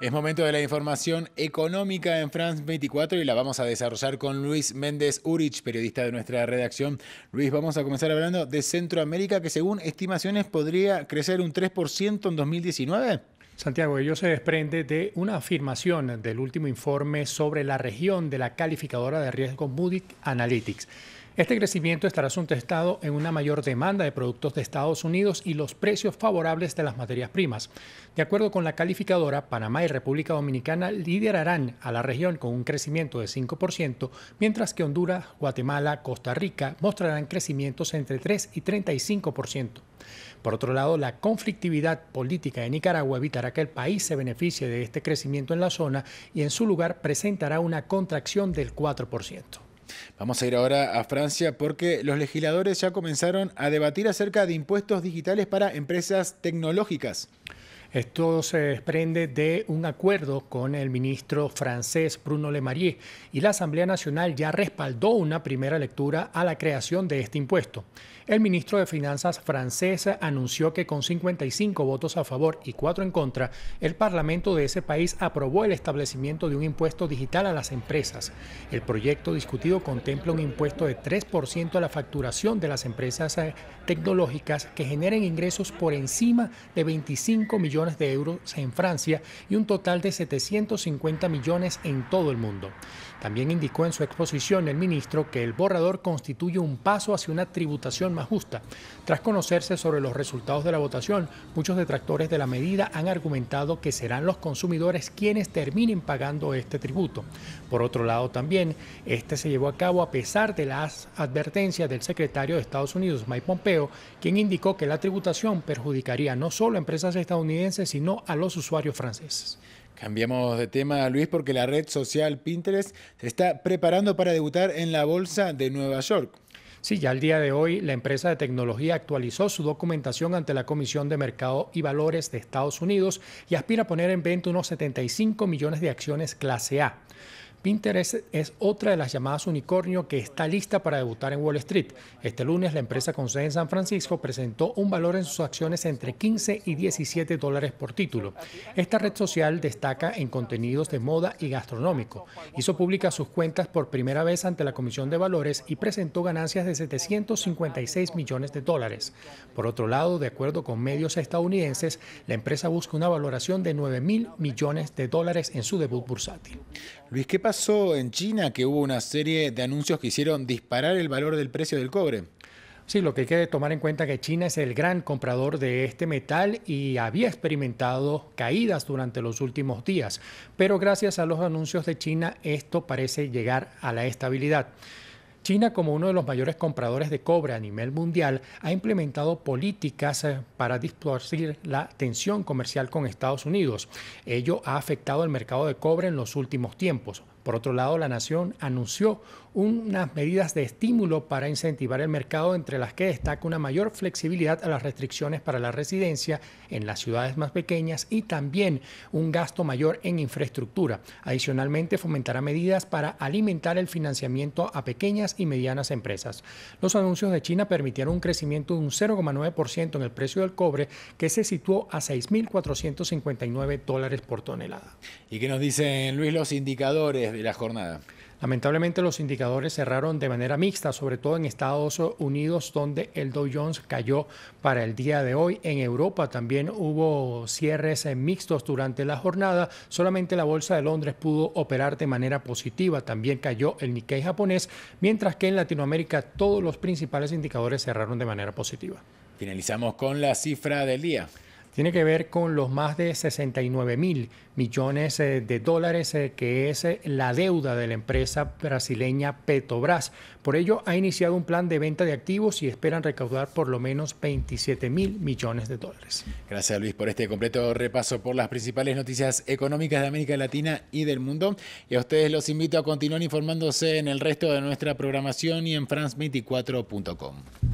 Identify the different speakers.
Speaker 1: Es momento de la información económica en France 24 y la vamos a desarrollar con Luis Méndez Urich, periodista de nuestra redacción. Luis, vamos a comenzar hablando de
Speaker 2: Centroamérica, que según estimaciones podría crecer un 3% en 2019. Santiago, ello se desprende de una afirmación del último informe sobre la región de la calificadora de riesgo Moody Analytics. Este crecimiento estará sustentado en una mayor demanda de productos de Estados Unidos y los precios favorables de las materias primas. De acuerdo con la calificadora, Panamá y República Dominicana liderarán a la región con un crecimiento de 5%, mientras que Honduras, Guatemala, Costa Rica mostrarán crecimientos entre 3 y 35%. Por otro lado, la conflictividad política de Nicaragua evitará que el país se beneficie de este crecimiento en la zona y en su lugar presentará una contracción del 4%.
Speaker 1: Vamos a ir ahora a Francia porque los legisladores ya comenzaron a
Speaker 2: debatir acerca de impuestos digitales para empresas tecnológicas. Esto se desprende de un acuerdo con el ministro francés Bruno Le Maire y la Asamblea Nacional ya respaldó una primera lectura a la creación de este impuesto. El ministro de Finanzas francés anunció que con 55 votos a favor y 4 en contra, el Parlamento de ese país aprobó el establecimiento de un impuesto digital a las empresas. El proyecto discutido contempla un impuesto de 3% a la facturación de las empresas eh, tecnológicas que generen ingresos por encima de 25 millones de euros en Francia y un total de 750 millones en todo el mundo. También indicó en su exposición el ministro que el borrador constituye un paso hacia una tributación más justa. Tras conocerse sobre los resultados de la votación, muchos detractores de la medida han argumentado que serán los consumidores quienes terminen pagando este tributo. Por otro lado, también, este se llevó a cabo a pesar de las advertencias del secretario de Estados Unidos, Mike Pompeo, quien indicó que la tributación perjudicaría no solo a empresas estadounidenses, sino a los usuarios franceses. Cambiamos de tema, Luis, porque la red social Pinterest se está preparando para debutar en la Bolsa de Nueva York. Sí, ya el día de hoy la empresa de tecnología actualizó su documentación ante la Comisión de Mercado y Valores de Estados Unidos y aspira a poner en venta unos 75 millones de acciones clase A. Pinterest es otra de las llamadas unicornio que está lista para debutar en Wall Street. Este lunes la empresa con sede en San Francisco presentó un valor en sus acciones entre 15 y 17 dólares por título. Esta red social destaca en contenidos de moda y gastronómico. Hizo pública sus cuentas por primera vez ante la Comisión de Valores y presentó ganancias de 756 millones de dólares. Por otro lado, de acuerdo con medios estadounidenses, la empresa busca una valoración de 9 mil millones de dólares en su debut bursátil. Luis, ¿qué pasa? caso en China que
Speaker 1: hubo una serie de anuncios que hicieron disparar el valor del precio del cobre.
Speaker 2: Sí, lo que hay que tomar en cuenta es que China es el gran comprador de este metal y había experimentado caídas durante los últimos días, pero gracias a los anuncios de China esto parece llegar a la estabilidad. China, como uno de los mayores compradores de cobre a nivel mundial, ha implementado políticas eh, para distorsionar la tensión comercial con Estados Unidos. Ello ha afectado el mercado de cobre en los últimos tiempos. Por otro lado, la nación anunció unas medidas de estímulo para incentivar el mercado, entre las que destaca una mayor flexibilidad a las restricciones para la residencia en las ciudades más pequeñas y también un gasto mayor en infraestructura. Adicionalmente, fomentará medidas para alimentar el financiamiento a pequeñas y medianas empresas. Los anuncios de China permitieron un crecimiento de un 0,9% en el precio del cobre, que se situó a 6.459 dólares por tonelada. ¿Y qué nos dicen, Luis, los indicadores de la jornada? Lamentablemente los indicadores cerraron de manera mixta, sobre todo en Estados Unidos, donde el Dow Jones cayó para el día de hoy. En Europa también hubo cierres mixtos durante la jornada. Solamente la Bolsa de Londres pudo operar de manera positiva. También cayó el Nikkei japonés, mientras que en Latinoamérica todos los principales indicadores cerraron de manera positiva. Finalizamos con la cifra del día tiene que ver con los más de 69 mil millones eh, de dólares eh, que es eh, la deuda de la empresa brasileña Petrobras. Por ello, ha iniciado un plan de venta de activos y esperan recaudar por lo menos 27 mil millones de dólares.
Speaker 1: Gracias, Luis, por este completo repaso por las principales noticias económicas de América Latina y del mundo. Y a ustedes los invito a continuar informándose en el resto de nuestra programación y en France24.com.